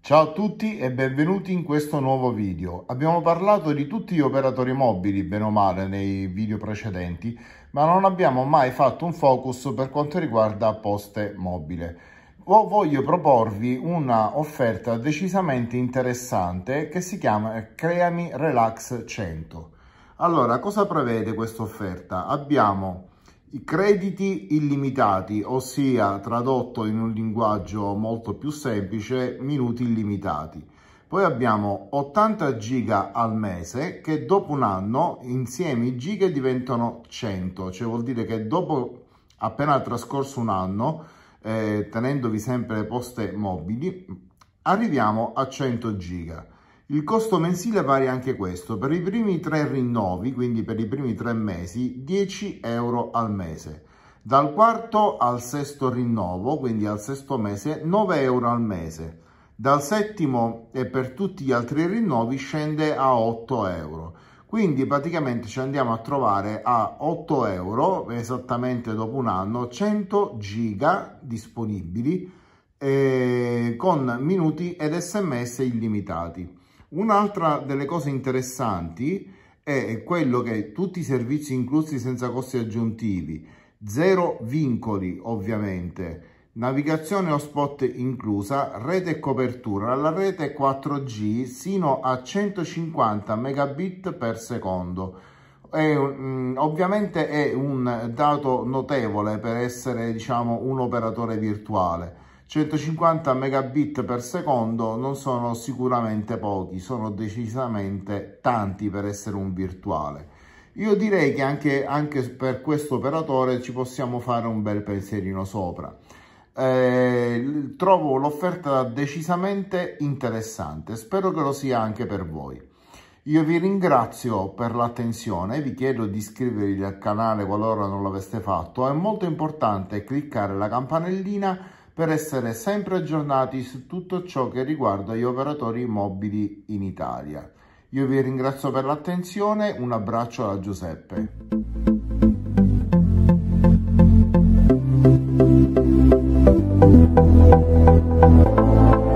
Ciao a tutti e benvenuti in questo nuovo video. Abbiamo parlato di tutti gli operatori mobili, bene o male, nei video precedenti, ma non abbiamo mai fatto un focus per quanto riguarda poste mobile voglio proporvi una offerta decisamente interessante che si chiama Creami Relax 100. Allora, cosa prevede questa offerta? Abbiamo i crediti illimitati, ossia tradotto in un linguaggio molto più semplice, minuti illimitati. Poi abbiamo 80 giga al mese che dopo un anno insieme i giga diventano 100, cioè vuol dire che dopo appena trascorso un anno eh, tenendovi sempre poste mobili, arriviamo a 100 giga. Il costo mensile varia anche questo, per i primi tre rinnovi, quindi per i primi tre mesi, 10 euro al mese. Dal quarto al sesto rinnovo, quindi al sesto mese, 9 euro al mese. Dal settimo e per tutti gli altri rinnovi scende a 8 euro quindi praticamente ci andiamo a trovare a 8 euro esattamente dopo un anno 100 giga disponibili eh, con minuti ed sms illimitati un'altra delle cose interessanti è quello che tutti i servizi inclusi senza costi aggiuntivi zero vincoli ovviamente navigazione hotspot inclusa, rete e copertura, la rete 4G sino a 150 megabit per secondo. È, mm, ovviamente è un dato notevole per essere diciamo, un operatore virtuale. 150 megabit per secondo non sono sicuramente pochi, sono decisamente tanti per essere un virtuale. Io direi che anche, anche per questo operatore ci possiamo fare un bel pensierino sopra eh, trovo l'offerta decisamente interessante, spero che lo sia anche per voi. Io vi ringrazio per l'attenzione, vi chiedo di iscrivervi al canale qualora non l'aveste fatto, è molto importante cliccare la campanellina per essere sempre aggiornati su tutto ciò che riguarda gli operatori mobili in Italia. Io vi ringrazio per l'attenzione, un abbraccio da Giuseppe. Thank you.